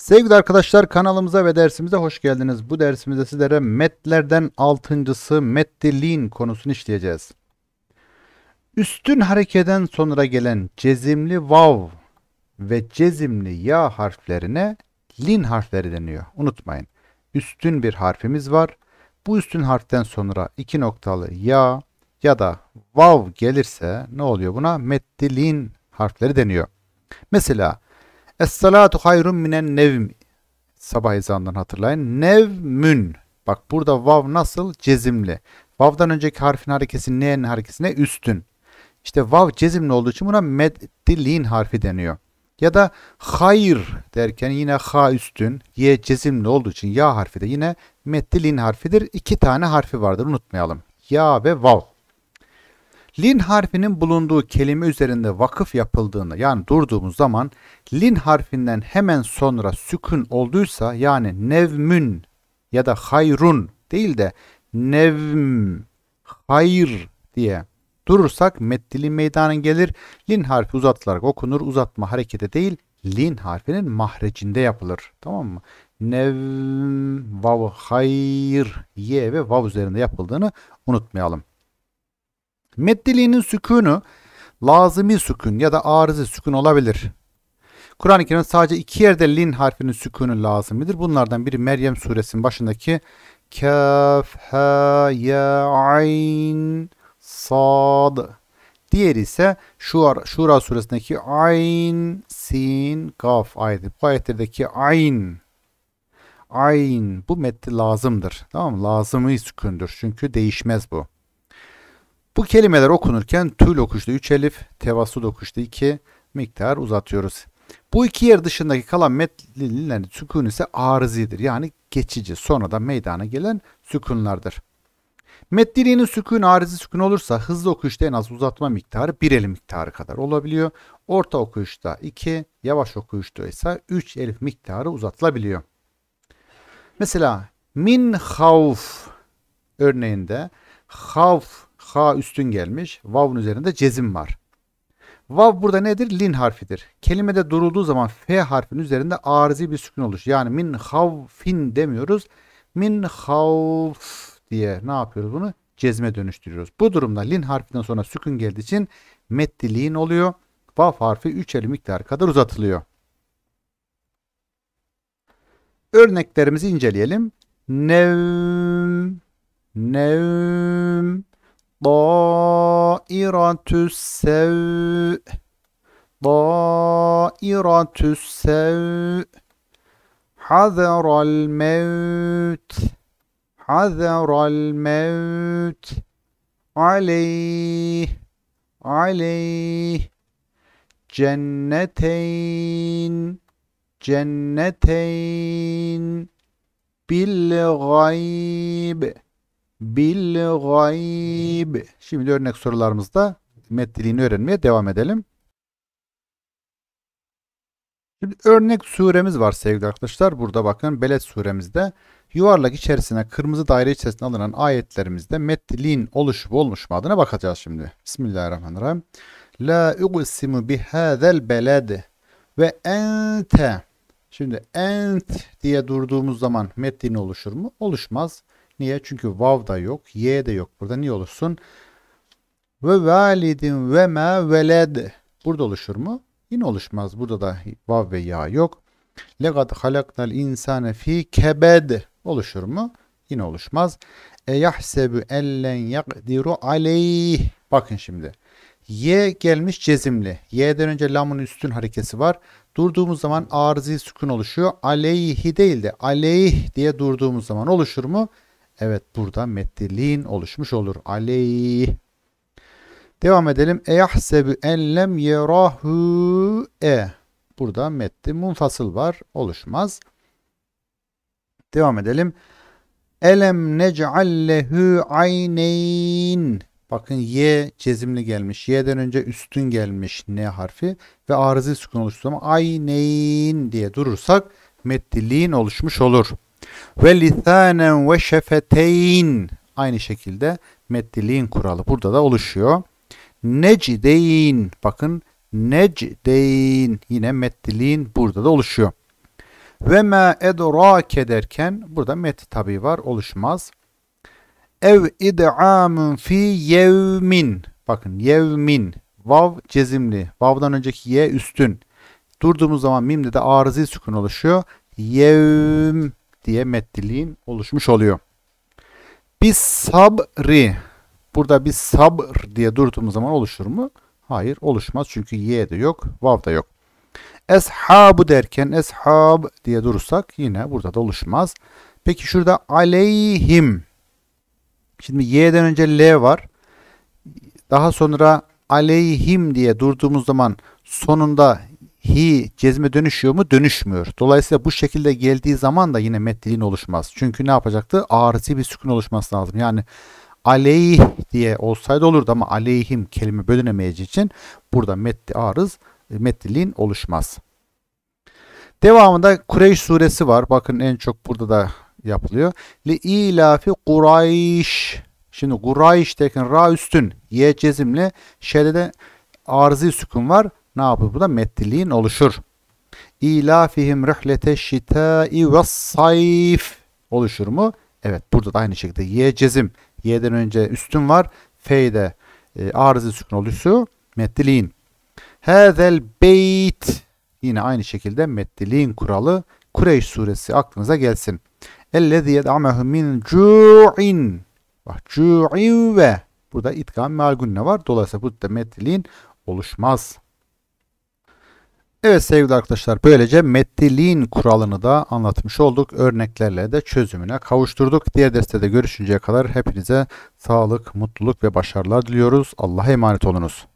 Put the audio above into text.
Sevgili arkadaşlar kanalımıza ve dersimize hoş geldiniz. Bu dersimizde sizlere metlerden altıncısı meddiliğin konusunu işleyeceğiz. Üstün harekeden sonra gelen cezimli vav ve cezimli ya harflerine lin harfleri deniyor. Unutmayın. Üstün bir harfimiz var. Bu üstün harften sonra iki noktalı ya ya da vav gelirse ne oluyor buna? Meddiliğin harfleri deniyor. Mesela Es-salatu hayrun minen nevm. Sabah ezanından hatırlayın. Nevmün. Bak burada vav nasıl? Cezimli. Vav'dan önceki harfin harekesi ne'nin harekesine üstün. İşte vav cezimli olduğu için buna meddilin harfi deniyor. Ya da hayır derken yine ha üstün, ye cezimli olduğu için ya harfi de yine meddilin harfidir. İki tane harfi vardır unutmayalım. Ya ve vav. Lin harfinin bulunduğu kelime üzerinde vakıf yapıldığını yani durduğumuz zaman lin harfinden hemen sonra sükun olduysa yani nevmün ya da hayrun değil de nevm, hayr diye durursak meddili meydana gelir. Lin harfi uzatılarak okunur. Uzatma harekete değil lin harfinin mahrecinde yapılır. Tamam mı? Nevm, vav, hayr, ye ve vav üzerinde yapıldığını unutmayalım. Meddiliğinin sükunu lazımi sükun ya da arızi sükun olabilir. Kur'an-ı Kerim'de sadece iki yerde lin harfinin sükunu lazımidir. Bunlardan biri Meryem suresinin başındaki kaf, ha, ya, ayn, sad. Diğeri ise Şura, Şura suresindeki ayn, sin, kaf ayeti. Bu ayetlerdeki ayn, ayn bu metni lazımdır. Tamam mı? Lazımı sükundur. Çünkü değişmez bu. Bu kelimeler okunurken tüy okuşta 3 elif, tevassu okuşta 2 miktar uzatıyoruz. Bu iki yer dışındaki kalan metninlerin sükun ise arızidir. Yani geçici, sonradan meydana gelen sükunlardır. Metniliğinin sükun arızi sükun olursa hızlı okuyuşta en az uzatma miktarı 1 elif miktarı kadar olabiliyor. Orta okuyuşta 2, yavaş okuyuşta ise 3 elif miktarı uzatılabiliyor. Mesela min havf örneğinde havf ha üstün gelmiş. Vav'un üzerinde cezim var. Vav burada nedir? Lin harfidir. Kelimede durulduğu zaman F harfinin üzerinde arzi bir sükun oluş. Yani min havfin demiyoruz. Min havf diye ne yapıyoruz bunu? Cezme dönüştürüyoruz. Bu durumda lin harfinden sonra sükun geldiği için metti lin oluyor. Vav harfi 3 el miktar kadar uzatılıyor. Örneklerimizi inceleyelim. Nevm, nevm, طائرة السوء طائرة السوء حذر الموت حذر الموت عليه عليه جنتين جنتين بالغيب bil gayb. Şimdi örnek sorularımızda met dilini öğrenmeye devam edelim. Şimdi örnek suremiz var sevgili arkadaşlar. Burada bakın Beled suremizde yuvarlak içerisine kırmızı daire içerisine alınan ayetlerimizde metlin oluşup Adına bakacağız şimdi. Bismillahirrahmanirrahim. La uqsimu bihazel beled ve ente. Şimdi ent diye durduğumuz zaman metlin oluşur mu? Oluşmaz. Niye? Çünkü vav da yok. Y de yok. Burada niye olursun? Ve validin ve me veled. Burada oluşur mu? Yine oluşmaz. Burada da vav ve ya yok. Legat halaknal insane fi kebed. Oluşur mu? Yine oluşmaz. E yahsebu ellen yakdiru aleyh. Bakın şimdi. Y gelmiş cezimli. Y'den önce lamun üstün harekesi var. Durduğumuz zaman arzi sükun oluşuyor. Aleyhi değil de aleyh diye durduğumuz zaman oluşur mu? Evet burada meddilin oluşmuş olur. Aleyh. Devam edelim. Eyahsebu en lem yerahu e. Burada metti munfasıl var. Oluşmaz. Devam edelim. Elem nec'allehu ayneyn. Bakın ye cezimli gelmiş. Y'den önce üstün gelmiş ne harfi ve arızı sükun oluştuğu ama ayneyn diye durursak meddiliğin oluşmuş olur. Ve lisanen ve şefeteyn. Aynı şekilde meddiliğin kuralı burada da oluşuyor. Necdeyn. Bakın necdeyn. Yine meddiliğin burada da oluşuyor. Ve ma edrake derken burada met tabi var oluşmaz. Ev id'amun fi yevmin. Bakın yevmin. Vav cezimli. Vav'dan önceki ye üstün. Durduğumuz zaman mimde de arızi sükun oluşuyor. Yevm diye meddiliğin oluşmuş oluyor. Bir sabri burada bir sabr diye durduğumuz zaman oluşur mu? Hayır oluşmaz çünkü y de yok, vav da yok. Eshabu derken eshab diye durursak yine burada da oluşmaz. Peki şurada aleyhim. Şimdi y'den önce l var. Daha sonra aleyhim diye durduğumuz zaman sonunda hi cezme dönüşüyor mu? Dönüşmüyor. Dolayısıyla bu şekilde geldiği zaman da yine metniliğin oluşmaz. Çünkü ne yapacaktı? Ağrısı bir sükun oluşması lazım. Yani aleyh diye olsaydı olurdu ama aleyhim kelime bölünemeyeceği için burada metni arız e, metniliğin oluşmaz. Devamında Kureyş suresi var. Bakın en çok burada da yapılıyor. Li ilafi Kureyş. Şimdi Kureyş'teki ra üstün ye cezimle şeyde de arzi sükun var ne yapıyor? Bu da metliliğin oluşur. İlafihim rihlete şitâi ve sayf oluşur mu? Evet burada da aynı şekilde ye cezim. Y'den önce üstün var. F'de e, arızı sükun oluşu metliliğin. Hazel beyt yine aynı şekilde metliliğin kuralı Kureyş suresi aklınıza gelsin. Ellezî yed'amehu min cu'in. Bak cu'in ve burada itkan itgam ne var. Dolayısıyla bu da metliliğin oluşmaz. Evet sevgili arkadaşlar böylece metliliğin kuralını da anlatmış olduk. Örneklerle de çözümüne kavuşturduk. Diğer derste de görüşünceye kadar hepinize sağlık, mutluluk ve başarılar diliyoruz. Allah'a emanet olunuz.